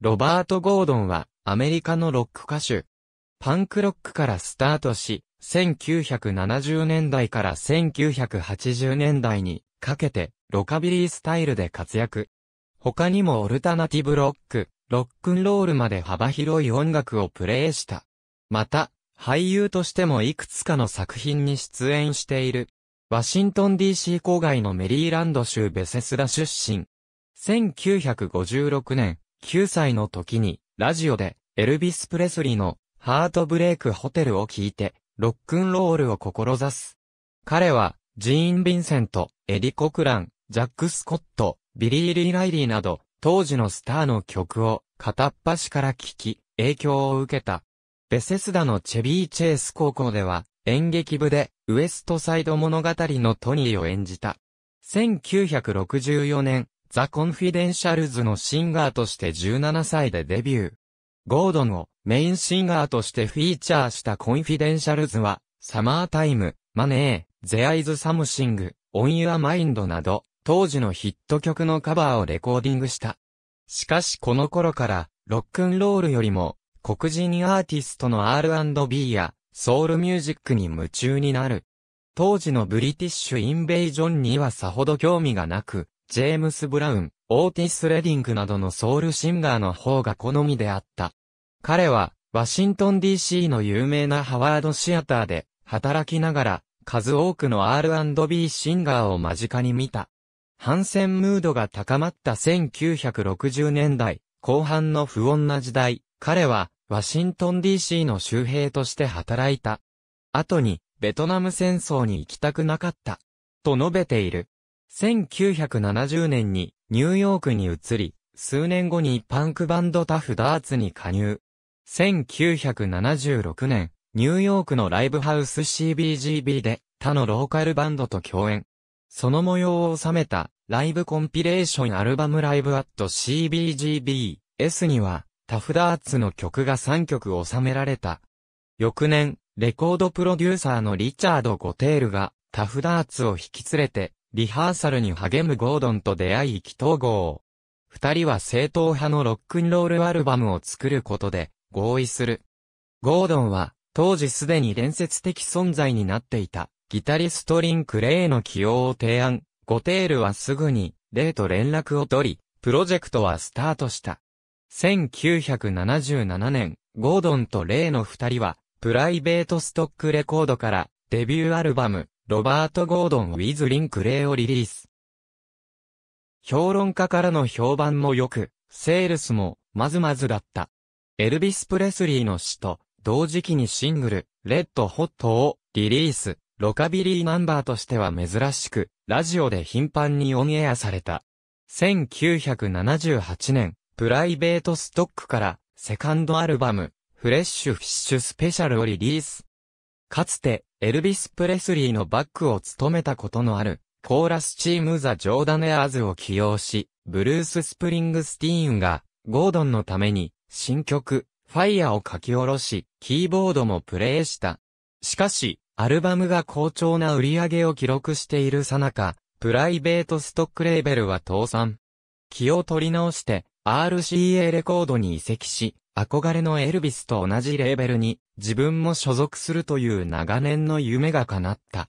ロバート・ゴードンは、アメリカのロック歌手。パンクロックからスタートし、1970年代から1980年代にかけて、ロカビリースタイルで活躍。他にもオルタナティブロック、ロックンロールまで幅広い音楽をプレイした。また、俳優としてもいくつかの作品に出演している。ワシントン DC 郊外のメリーランド州ベセスラ出身。1956年、9歳の時に、ラジオで、エルビス・プレスリーの、ハートブレイク・ホテルを聞いて、ロックンロールを志す。彼は、ジーン・ヴィンセント、エリ・コクラン、ジャック・スコット、ビリー・リー・ライリーなど、当時のスターの曲を、片っ端から聴き、影響を受けた。ベセスダのチェビー・チェイス高校では、演劇部で、ウエストサイド物語のトニーを演じた。1964年、ザ・コンフィデンシャルズのシンガーとして17歳でデビュー。ゴードンをメインシンガーとしてフィーチャーしたコンフィデンシャルズは、サマータイム、マネー、ゼアイズ・サムシング、オン・ユア・マインドなど、当時のヒット曲のカバーをレコーディングした。しかしこの頃から、ロックンロールよりも、黒人アーティストの R&B や、ソウルミュージックに夢中になる。当時のブリティッシュインベイジョンにはさほど興味がなく、ジェームス・ブラウン、オーティス・レディングなどのソウルシンガーの方が好みであった。彼は、ワシントン DC の有名なハワードシアターで、働きながら、数多くの R&B シンガーを間近に見た。反戦ムードが高まった1960年代、後半の不穏な時代、彼は、ワシントン DC の周兵として働いた。後に、ベトナム戦争に行きたくなかった。と述べている。1970年にニューヨークに移り、数年後にパンクバンドタフダーツに加入。1976年、ニューヨークのライブハウス CBGB で他のローカルバンドと共演。その模様を収めたライブコンピレーションアルバムライブアット CBGBS にはタフダーツの曲が3曲収められた。翌年、レコードプロデューサーのリチャード・ゴテールがタフダーツを引き連れてリハーサルに励むゴードンと出会い意気投合。二人は正統派のロックンロールアルバムを作ることで合意する。ゴードンは当時すでに伝説的存在になっていたギタリストリン・クレイの起用を提案。ゴテールはすぐにレイと連絡を取り、プロジェクトはスタートした。1977年、ゴードンとレイの二人はプライベートストックレコードからデビューアルバムロバート・ゴードン・ウィズ・リン・クレイをリリース。評論家からの評判も良く、セールスも、まずまずだった。エルビス・プレスリーの死と、同時期にシングル、レッド・ホットをリリース、ロカビリーナンバーとしては珍しく、ラジオで頻繁にオンエアされた。1978年、プライベートストックから、セカンドアルバム、フレッシュフィッシュスペシャルをリリース。かつて、エルビス・プレスリーのバックを務めたことのある、コーラスチームザ・ジョーダネアーズを起用し、ブルース・スプリングスティーンが、ゴードンのために、新曲、ファイヤーを書き下ろし、キーボードもプレイした。しかし、アルバムが好調な売り上げを記録しているさなか、プライベートストックレーベルは倒産。気を取り直して、RCA レコードに移籍し、憧れのエルビスと同じレーベルに自分も所属するという長年の夢が叶った。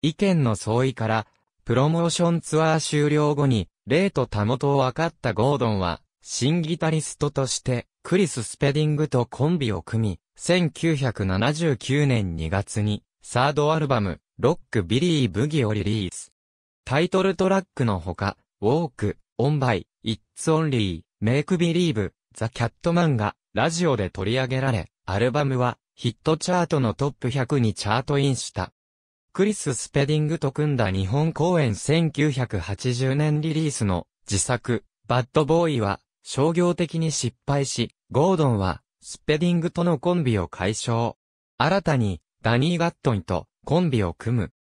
意見の相違から、プロモーションツアー終了後に、レイとタモと分かったゴードンは、新ギタリストとして、クリス・スペディングとコンビを組み、1979年2月に、サードアルバム、ロック・ビリー・ブギをリリース。タイトルトラックのほか、ウォーク、オンバイ、イッツ・オンリー、メイク・ビリーブ、ザ・キャットマンが、ラジオで取り上げられ、アルバムはヒットチャートのトップ100にチャートインした。クリス・スペディングと組んだ日本公演1980年リリースの自作、バッドボーイは商業的に失敗し、ゴードンはスペディングとのコンビを解消。新たにダニー・ガットンとコンビを組む。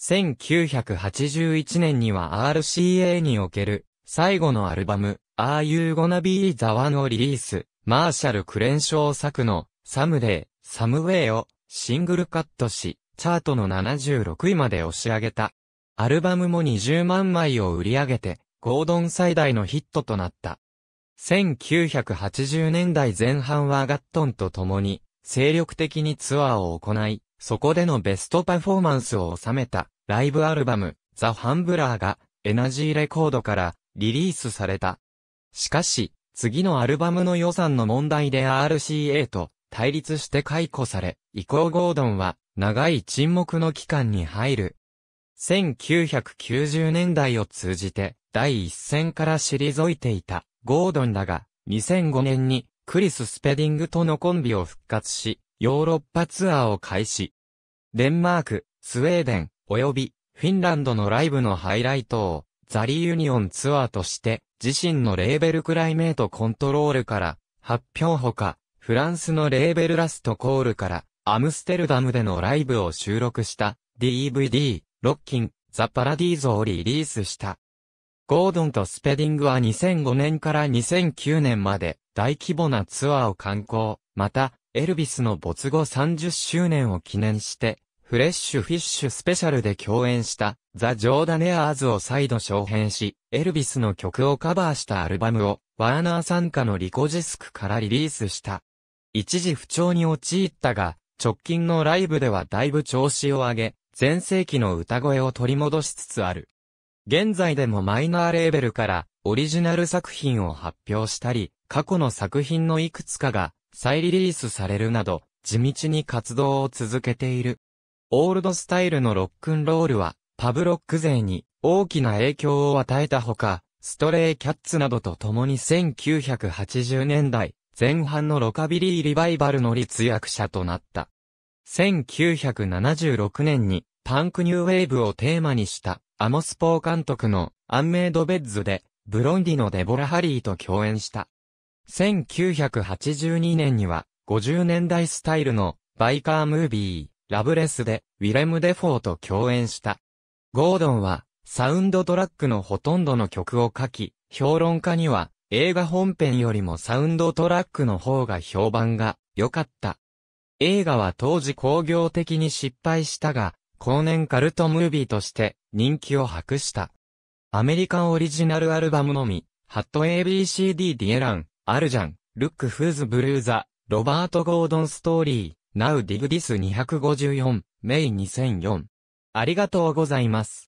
1981年には RCA における最後のアルバム Are You Gonna Be the One をリリース。マーシャル・クレンショー作の、サムデイ、サムウェイを、シングルカットし、チャートの76位まで押し上げた。アルバムも20万枚を売り上げて、ゴードン最大のヒットとなった。1980年代前半はガットンと共に、精力的にツアーを行い、そこでのベストパフォーマンスを収めた、ライブアルバム、ザ・ハンブラーが、エナジーレコードから、リリースされた。しかし、次のアルバムの予算の問題で RCA と対立して解雇され、以降ゴードンは長い沈黙の期間に入る。1990年代を通じて第一線から退いていたゴードンだが、2005年にクリス・スペディングとのコンビを復活し、ヨーロッパツアーを開始。デンマーク、スウェーデン、及びフィンランドのライブのハイライトをザリユニオンツアーとして、自身のレーベルクライメートコントロールから、発表ほか、フランスのレーベルラストコールから、アムステルダムでのライブを収録した、DVD、ロッキン、ザ・パラディーゾをリリースした。ゴードンとスペディングは2005年から2009年まで大規模なツアーを観光、また、エルビスの没後30周年を記念して、フレッシュフィッシュスペシャルで共演したザ・ジョーダネアーズを再度小編し、エルビスの曲をカバーしたアルバムをワーナー参加のリコジスクからリリースした。一時不調に陥ったが、直近のライブではだいぶ調子を上げ、前世紀の歌声を取り戻しつつある。現在でもマイナーレーベルからオリジナル作品を発表したり、過去の作品のいくつかが再リリースされるなど、地道に活動を続けている。オールドスタイルのロックンロールは、パブロック勢に大きな影響を与えたほか、ストレイキャッツなどと共に1980年代前半のロカビリーリバイバルの立役者となった。1976年にパンクニューウェーブをテーマにしたアモス・ポー監督のアンメイド・ベッズでブロンディのデボラ・ハリーと共演した。1982年には50年代スタイルのバイカームービーラブレスで、ウィレム・デフォーと共演した。ゴードンは、サウンドトラックのほとんどの曲を書き、評論家には、映画本編よりもサウンドトラックの方が評判が良かった。映画は当時工業的に失敗したが、後年カルトムービーとして人気を博した。アメリカンオリジナルアルバムのみ、ハット ABCD ディエラン、アルジャン、ルックフーズブルーザ、ロバート・ゴードン・ストーリー、Now dig this 254 May 2004ありがとうございます。